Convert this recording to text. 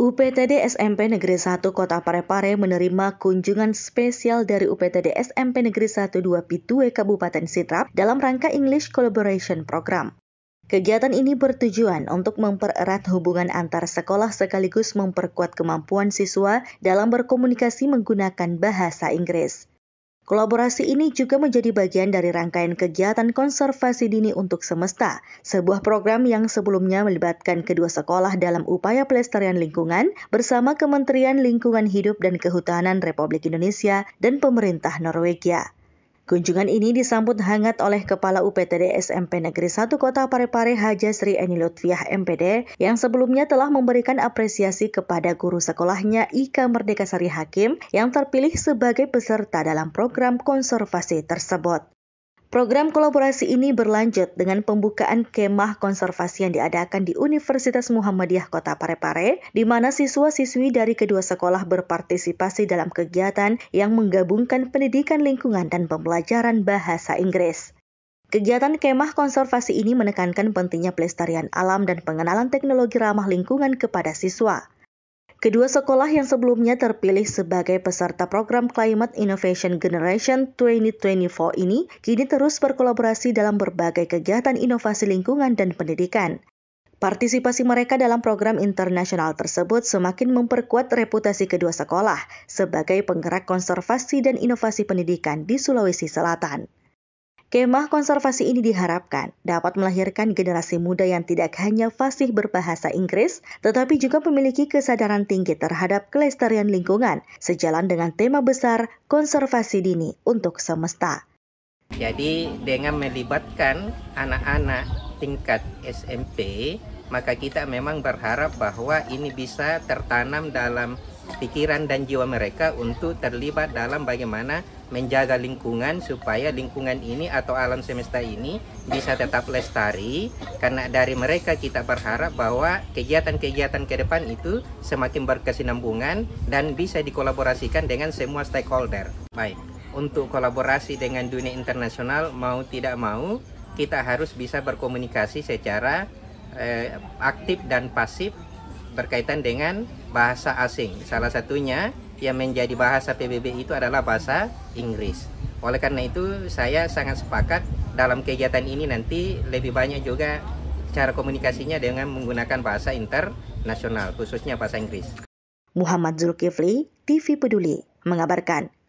UPTD SMP Negeri 1 Kota Parepare menerima kunjungan spesial dari UPTD SMP Negeri 1 2 Pitue Kabupaten Sitrap dalam rangka English Collaboration Program. Kegiatan ini bertujuan untuk mempererat hubungan antar sekolah sekaligus memperkuat kemampuan siswa dalam berkomunikasi menggunakan bahasa Inggris. Kolaborasi ini juga menjadi bagian dari rangkaian kegiatan konservasi dini untuk semesta, sebuah program yang sebelumnya melibatkan kedua sekolah dalam upaya pelestarian lingkungan bersama Kementerian Lingkungan Hidup dan Kehutanan Republik Indonesia dan pemerintah Norwegia. Kunjungan ini disambut hangat oleh Kepala UPTD SMP Negeri 1 Kota Parepare Haja Sri Eni Lutfiah MPD yang sebelumnya telah memberikan apresiasi kepada guru sekolahnya Ika Merdeka Sari Hakim yang terpilih sebagai peserta dalam program konservasi tersebut. Program kolaborasi ini berlanjut dengan pembukaan kemah konservasi yang diadakan di Universitas Muhammadiyah Kota Parepare, di mana siswa-siswi dari kedua sekolah berpartisipasi dalam kegiatan yang menggabungkan pendidikan lingkungan dan pembelajaran bahasa Inggris. Kegiatan kemah konservasi ini menekankan pentingnya pelestarian alam dan pengenalan teknologi ramah lingkungan kepada siswa. Kedua sekolah yang sebelumnya terpilih sebagai peserta program Climate Innovation Generation 2024 ini kini terus berkolaborasi dalam berbagai kegiatan inovasi lingkungan dan pendidikan. Partisipasi mereka dalam program internasional tersebut semakin memperkuat reputasi kedua sekolah sebagai penggerak konservasi dan inovasi pendidikan di Sulawesi Selatan. Kemah konservasi ini diharapkan dapat melahirkan generasi muda yang tidak hanya fasih berbahasa Inggris, tetapi juga memiliki kesadaran tinggi terhadap kelestarian lingkungan, sejalan dengan tema besar konservasi dini untuk semesta. Jadi dengan melibatkan anak-anak tingkat SMP, maka kita memang berharap bahwa ini bisa tertanam dalam pikiran dan jiwa mereka untuk terlibat dalam bagaimana menjaga lingkungan supaya lingkungan ini atau alam semesta ini bisa tetap lestari karena dari mereka kita berharap bahwa kegiatan-kegiatan ke depan itu semakin berkesinambungan dan bisa dikolaborasikan dengan semua stakeholder. Baik, untuk kolaborasi dengan dunia internasional mau tidak mau kita harus bisa berkomunikasi secara eh, aktif dan pasif berkaitan dengan bahasa asing. Salah satunya yang menjadi bahasa PBB itu adalah bahasa Inggris. Oleh karena itu, saya sangat sepakat dalam kegiatan ini nanti lebih banyak juga cara komunikasinya dengan menggunakan bahasa internasional, khususnya bahasa Inggris. Muhammad Zulkifli, TV Peduli, mengabarkan.